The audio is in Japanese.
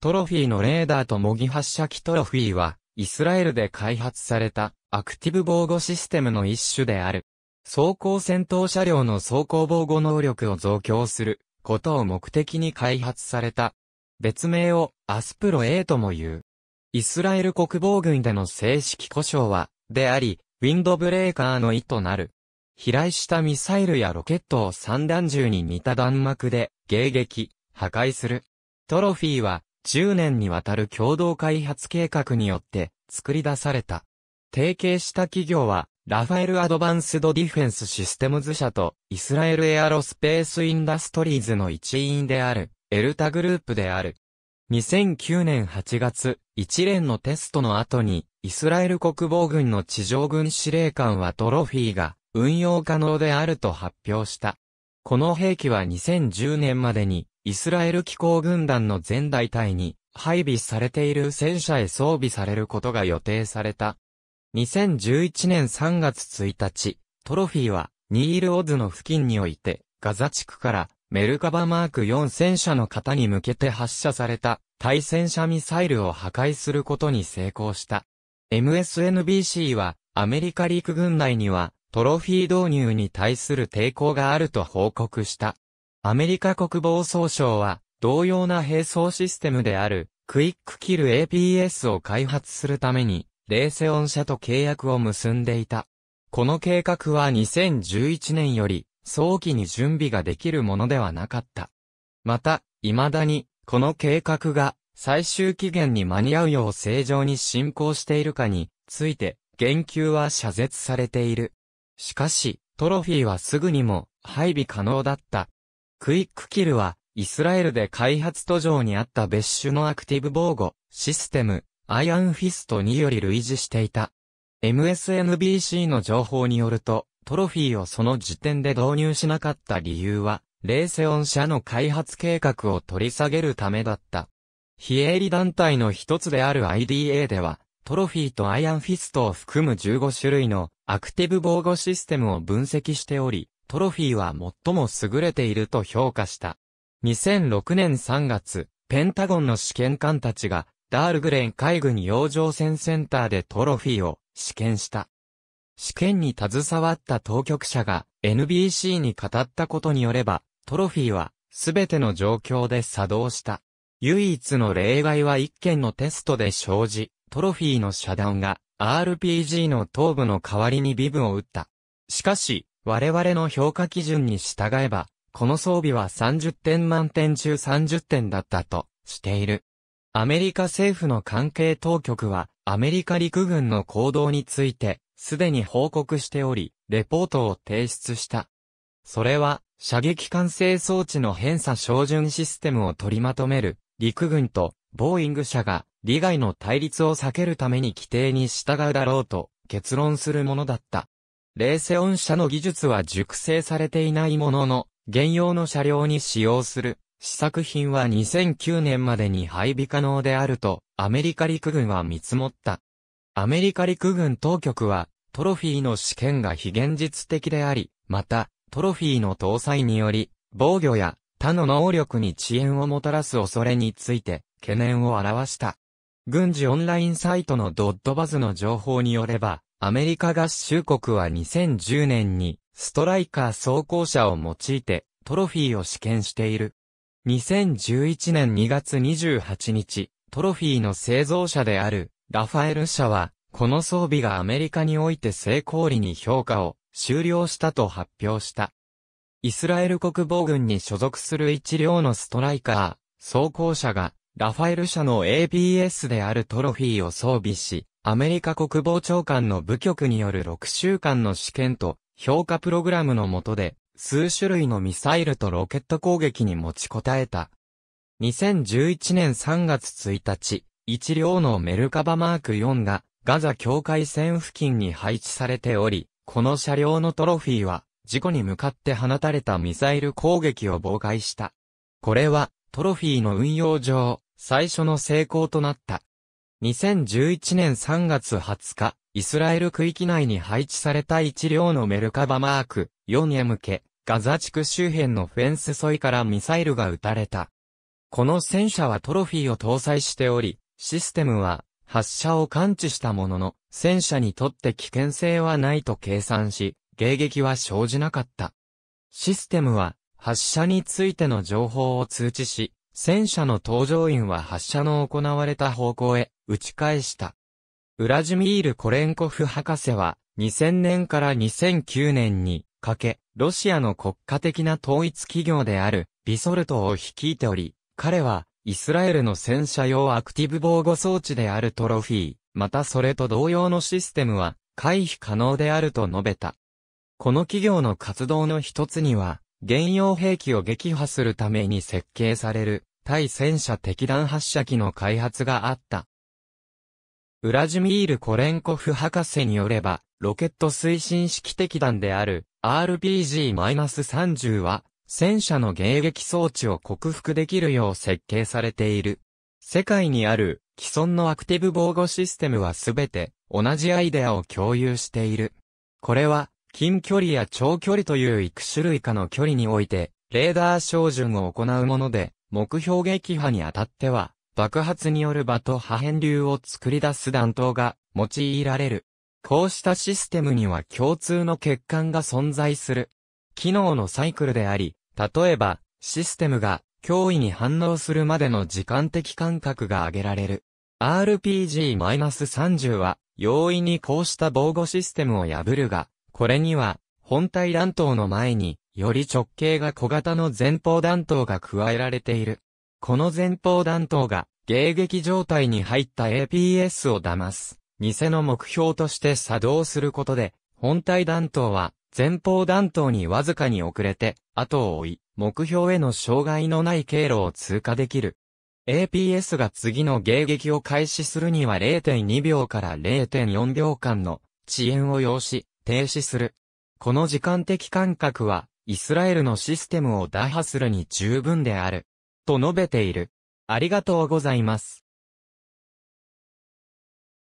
トロフィーのレーダーと模擬発射機トロフィーは、イスラエルで開発されたアクティブ防護システムの一種である。装甲戦闘車両の走行防護能力を増強することを目的に開発された。別名をアスプロ A とも言う。イスラエル国防軍での正式故障は、であり、ウィンドブレーカーの意となる。飛来したミサイルやロケットを散弾銃に似た弾幕で迎撃、破壊する。トロフィーは、10年にわたる共同開発計画によって作り出された。提携した企業は、ラファエル・アドバンスド・ディフェンス・システムズ社と、イスラエル・エアロスペース・インダストリーズの一員である、エルタグループである。2009年8月、一連のテストの後に、イスラエル国防軍の地上軍司令官はトロフィーが運用可能であると発表した。この兵器は2010年までにイスラエル機構軍団の全大隊に配備されている戦車へ装備されることが予定された。2011年3月1日、トロフィーはニール・オズの付近においてガザ地区からメルカバマーク4戦車の型に向けて発射された対戦車ミサイルを破壊することに成功した。MSNBC はアメリカ陸軍内にはトロフィー導入に対する抵抗があると報告した。アメリカ国防総省は、同様な並走システムである、クイックキル APS を開発するために、レーセオン社と契約を結んでいた。この計画は2011年より、早期に準備ができるものではなかった。また、未だに、この計画が、最終期限に間に合うよう正常に進行しているかについて、言及は謝絶されている。しかし、トロフィーはすぐにも配備可能だったクイックキルは、イスラエルで開発途上にあった別種のアクティブ防護、システム、アイアンフィストにより類似していた。MSNBC の情報によると、トロフィーをその時点で導入しなかった理由は、レーセオン社の開発計画を取り下げるためだった。非営利団体の一つである IDA では、トロフィーとアイアンフィストを含む15種類のアクティブ防護システムを分析しており、トロフィーは最も優れていると評価した。2006年3月、ペンタゴンの試験官たちが、ダールグレン海軍洋上戦センターでトロフィーを試験した。試験に携わった当局者が NBC に語ったことによれば、トロフィーはすべての状況で作動した。唯一の例外は一件のテストで生じ、トロフィーの遮断が RPG の頭部の代わりにビブを打った。しかし、我々の評価基準に従えば、この装備は30点満点中30点だったとしている。アメリカ政府の関係当局は、アメリカ陸軍の行動について、すでに報告しており、レポートを提出した。それは、射撃管制装置の偏差照準システムを取りまとめる、陸軍と、ボーイング社が、利害の対立を避けるために規定に従うだろうと、結論するものだった。レーセオン車の技術は熟成されていないものの、現用の車両に使用する試作品は2009年までに配備可能であると、アメリカ陸軍は見積もった。アメリカ陸軍当局は、トロフィーの試験が非現実的であり、また、トロフィーの搭載により、防御や他の能力に遅延をもたらす恐れについて、懸念を表した。軍事オンラインサイトのドッドバズの情報によれば、アメリカ合衆国は2010年にストライカー装甲車を用いてトロフィーを試験している。2011年2月28日、トロフィーの製造者であるラファエル社は、この装備がアメリカにおいて成功理に評価を終了したと発表した。イスラエル国防軍に所属する一両のストライカー、装甲車が、ラファエル社の ABS であるトロフィーを装備し、アメリカ国防長官の部局による6週間の試験と評価プログラムの下で、数種類のミサイルとロケット攻撃に持ちこたえた。2011年3月1日、一両のメルカバマーク4がガザ境界線付近に配置されており、この車両のトロフィーは、事故に向かって放たれたミサイル攻撃を妨害した。これは、トロフィーの運用上、最初の成功となった。2011年3月20日、イスラエル区域内に配置された1両のメルカバマーク4へ向け、ガザ地区周辺のフェンス沿いからミサイルが撃たれた。この戦車はトロフィーを搭載しており、システムは発射を感知したものの、戦車にとって危険性はないと計算し、迎撃は生じなかった。システムは発射についての情報を通知し、戦車の搭乗員は発射の行われた方向へ打ち返した。ウラジミール・コレンコフ博士は、2000年から2009年にかけ、ロシアの国家的な統一企業である、ビソルトを率いており、彼は、イスラエルの戦車用アクティブ防護装置であるトロフィー、またそれと同様のシステムは、回避可能であると述べた。この企業の活動の一つには、原用兵器を撃破するために設計される、対戦車敵弾発射機の開発があった。ウラジミール・コレンコフ博士によれば、ロケット推進式的弾である RPG-30 は、戦車の迎撃装置を克服できるよう設計されている。世界にある既存のアクティブ防護システムはすべて同じアイデアを共有している。これは近距離や長距離という幾種類かの距離においてレーダー照準を行うもので目標撃破にあたっては爆発による場と破片流を作り出す弾頭が用いられる。こうしたシステムには共通の欠陥が存在する。機能のサイクルであり、例えば、システムが脅威に反応するまでの時間的間隔が挙げられる。RPG-30 は、容易にこうした防護システムを破るが、これには、本体弾頭の前に、より直径が小型の前方弾頭が加えられている。この前方弾頭が迎撃状態に入った APS を騙す、偽の目標として作動することで、本体弾頭は前方弾頭にわずかに遅れて、後を追い、目標への障害のない経路を通過できる。APS が次の迎撃を開始するには0.2秒から0.4秒間の遅延を要し、停止する。この時間的間隔は、イスラエルのシステムを打破するに十分である。と述べている。ありがとうございます。